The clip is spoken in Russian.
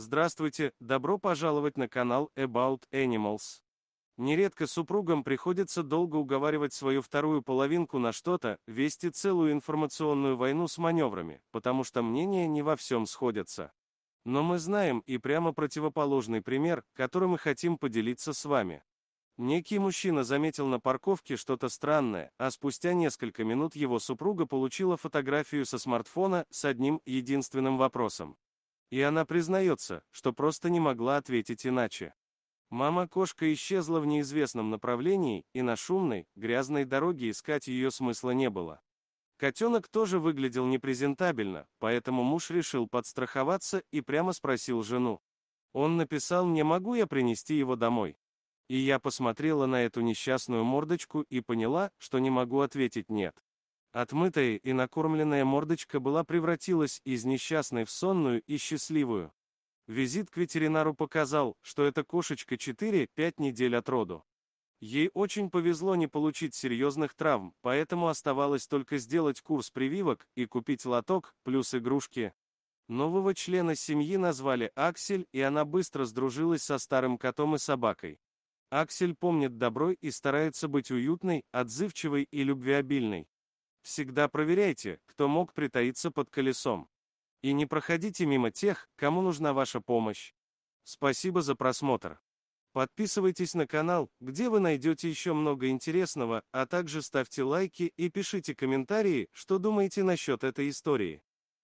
Здравствуйте, добро пожаловать на канал About Animals. Нередко супругам приходится долго уговаривать свою вторую половинку на что-то, вести целую информационную войну с маневрами, потому что мнения не во всем сходятся. Но мы знаем и прямо противоположный пример, который мы хотим поделиться с вами. Некий мужчина заметил на парковке что-то странное, а спустя несколько минут его супруга получила фотографию со смартфона с одним единственным вопросом. И она признается, что просто не могла ответить иначе. Мама-кошка исчезла в неизвестном направлении, и на шумной, грязной дороге искать ее смысла не было. Котенок тоже выглядел непрезентабельно, поэтому муж решил подстраховаться и прямо спросил жену. Он написал мне, могу я принести его домой. И я посмотрела на эту несчастную мордочку и поняла, что не могу ответить нет. Отмытая и накормленная мордочка была превратилась из несчастной в сонную и счастливую. Визит к ветеринару показал, что эта кошечка 4-5 недель от роду. Ей очень повезло не получить серьезных травм, поэтому оставалось только сделать курс прививок и купить лоток, плюс игрушки. Нового члена семьи назвали Аксель, и она быстро сдружилась со старым котом и собакой. Аксель помнит добро и старается быть уютной, отзывчивой и любвеобильной. Всегда проверяйте, кто мог притаиться под колесом. И не проходите мимо тех, кому нужна ваша помощь. Спасибо за просмотр. Подписывайтесь на канал, где вы найдете еще много интересного, а также ставьте лайки и пишите комментарии, что думаете насчет этой истории.